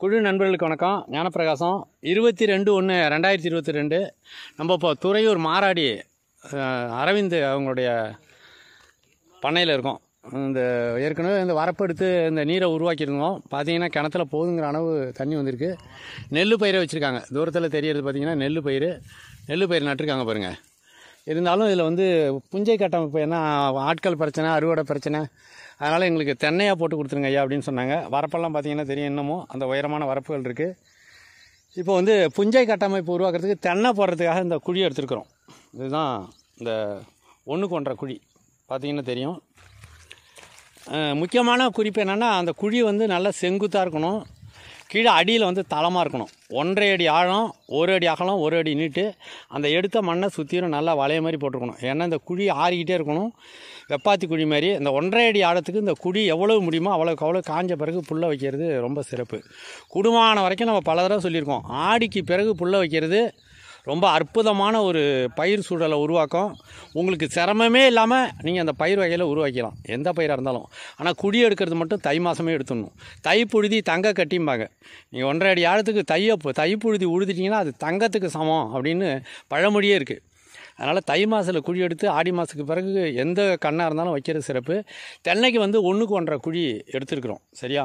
குழு நண்பர்களுக்கு வணக்கம் ஞானப்பிரகாசம் இருபத்தி ரெண்டு ஒன்று ரெண்டாயிரத்தி இருபத்தி ரெண்டு நம்ம இப்போ துறையூர் மாராடி அரவிந்த் அவங்களுடைய பண்ணையில் இருக்கோம் இந்த ஏற்கனவே இந்த வரப்பு எடுத்து இந்த நீரை உருவாக்கியிருந்தோம் பார்த்தீங்கன்னா கிணத்துல போதுங்கிற அளவு தண்ணி வந்திருக்கு நெல் பயிரை வச்சுருக்காங்க தூரத்தில் தெரியறது பார்த்திங்கன்னா நெல் பயிர் நெல் பயிர் நட்டுருக்காங்க பாருங்கள் இருந்தாலும் இதில் வந்து புஞ்சை கட்டமைப்பு ஏன்னா ஆட்கள் பிரச்சனை அறுவடை பிரச்சனை அதனால் எங்களுக்கு தென்னையாக போட்டு கொடுத்துருங்க ஐயா அப்படின்னு சொன்னாங்க வரப்பெல்லாம் பார்த்தீங்கன்னா தெரியும் இன்னமும் அந்த உயரமான வரப்புகள் இருக்குது இப்போ வந்து புஞ்சை கட்டமைப்பு உருவாக்குறதுக்கு தென்னை போடுறதுக்காக இந்த குழி எடுத்துருக்குறோம் இதுதான் இந்த ஒன்று கொன்ற குழி பார்த்திங்கன்னா தெரியும் முக்கியமான குறிப்பு என்னென்னா அந்த குழி வந்து நல்லா செங்குத்தாக இருக்கணும் கீழே அடியில் வந்து தளமாக இருக்கணும் ஒன்றரை அடி ஆழம் ஒரு அடி அகலம் ஒரு அடி நீட்டு அந்த எடுத்த மண்ணை சுற்றிலும் நல்லா வளைய மாதிரி போட்டிருக்கணும் ஏன்னா இந்த குழி ஆறிக்கிட்டே இருக்கணும் வெப்பாத்தி குழி மாதிரி இந்த ஒன்றரை அடி ஆழத்துக்கு இந்த குழி எவ்வளவு முடியுமோ அவ்வளோக்கு அவ்வளோ காஞ்ச பிறகு புல்லை வைக்கிறது ரொம்ப சிறப்பு குடுமான வரைக்கும் நம்ம பல தடவை சொல்லியிருக்கோம் ஆடிக்கு பிறகு புல்லை வைக்கிறது ரொம்ப அற்புதமான ஒரு பயிர் சூழலை உருவாக்கும் உங்களுக்கு சிரமமே இல்லாமல் நீங்கள் அந்த பயிர் வகையில் உருவாக்கலாம் எந்த பயிராக இருந்தாலும் ஆனால் குடி எடுக்கிறது மட்டும் தை மாதமே எடுத்துடணும் தை புழுதி தங்க கட்டிம்பாங்க நீங்கள் ஒன்றரை அடி ஆழத்துக்கு தையை தைப்புழுதி உழுதிட்டிங்கன்னா அது தங்கத்துக்கு சமம் அப்படின்னு பழமொழியே இருக்குது அதனால் தை மாதத்தில் குழி எடுத்து ஆடி மாதத்துக்கு பிறகு எந்த கண்ணாக இருந்தாலும் வைக்கிறது சிறப்பு தென்னைக்கு வந்து ஒன்றுக்கு ஒன்றரை குழி எடுத்துருக்குறோம் சரியா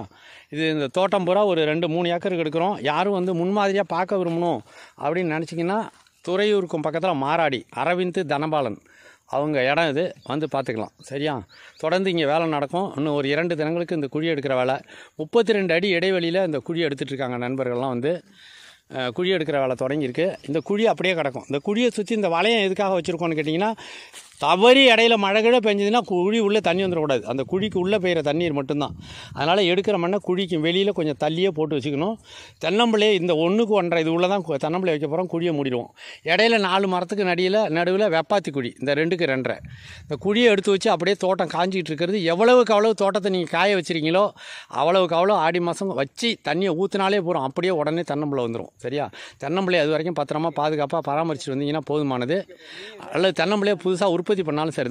இது இந்த தோட்டம் பூரா ஒரு ரெண்டு மூணு ஏக்கருக்கு எடுக்கிறோம் யாரும் வந்து முன்மாதிரியாக பார்க்க விரும்பணும் அப்படின்னு நினச்சிங்கன்னா துறையூருக்கும் பக்கத்தில் மாராடி அரவிந்த் தனபாலன் அவங்க இடம் இது வந்து பார்த்துக்கலாம் சரியா தொடர்ந்து இங்கே வேலை நடக்கும் இன்னும் ஒரு இரண்டு தினங்களுக்கு இந்த குழி எடுக்கிற வேலை முப்பத்தி ரெண்டு அடி இடைவெளியில் இந்த குழி எடுத்துகிட்ருக்காங்க நண்பர்கள்லாம் வந்து குழி எடுக்கிற வேலை தொடங்கியிருக்கு இந்த குழி அப்படியே கிடக்கும் இந்த குழியை சுற்றி இந்த வளையம் எதுக்காக வச்சுருக்கோன்னு கேட்டிங்கன்னா தவறி இடையில மழை கிழ பெஞ்சதுன்னா குழி உள்ளே தண்ணி வந்துடக்கூடாது அந்த குழிக்கு உள்ளே பெய்கிற தண்ணீர் மட்டும்தான் அதனால் எடுக்கிற மண்ணை குழிக்கு வெளியில் கொஞ்சம் தள்ளியே போட்டு வச்சுக்கணும் தென்னம்பிள்ளையே இந்த ஒன்றுக்கு ஒன்றரை இது உள்ளே தான் தென்னம்பிளை வைக்க போகிறோம் குழியை மூடிடுவோம் இடையில நாலு மரத்துக்கு நடியில் நடுவில் வெப்பாத்தி குழி இந்த ரெண்டுக்கு ரெண்டரை இந்த குழியை எடுத்து வச்சு அப்படியே தோட்டம் காஞ்சிக்கிட்டு இருக்கிறது எவ்வளவுக்கு அவ்வளவு தோட்டத்தை நீங்கள் காய வச்சுருக்கீங்களோ அவ்வளவுக்கு அவ்வளோ ஆடி மாதம் வச்சு தண்ணியை ஊற்றினாலே போகிறோம் அப்படியே உடனே தென்னம்பிள்ளை வந்துடும் சரியா தென்னம்பிள்ளை அது வரைக்கும் பத்திரமா பாதுகாப்பாக பராமரிச்சுட்டு வந்தீங்கன்னா போதுமானது அல்லது தென்னம்பிள்ளையை புதுசாக உற்பத்தி உற்பத்தி பண்ணாலும் சரி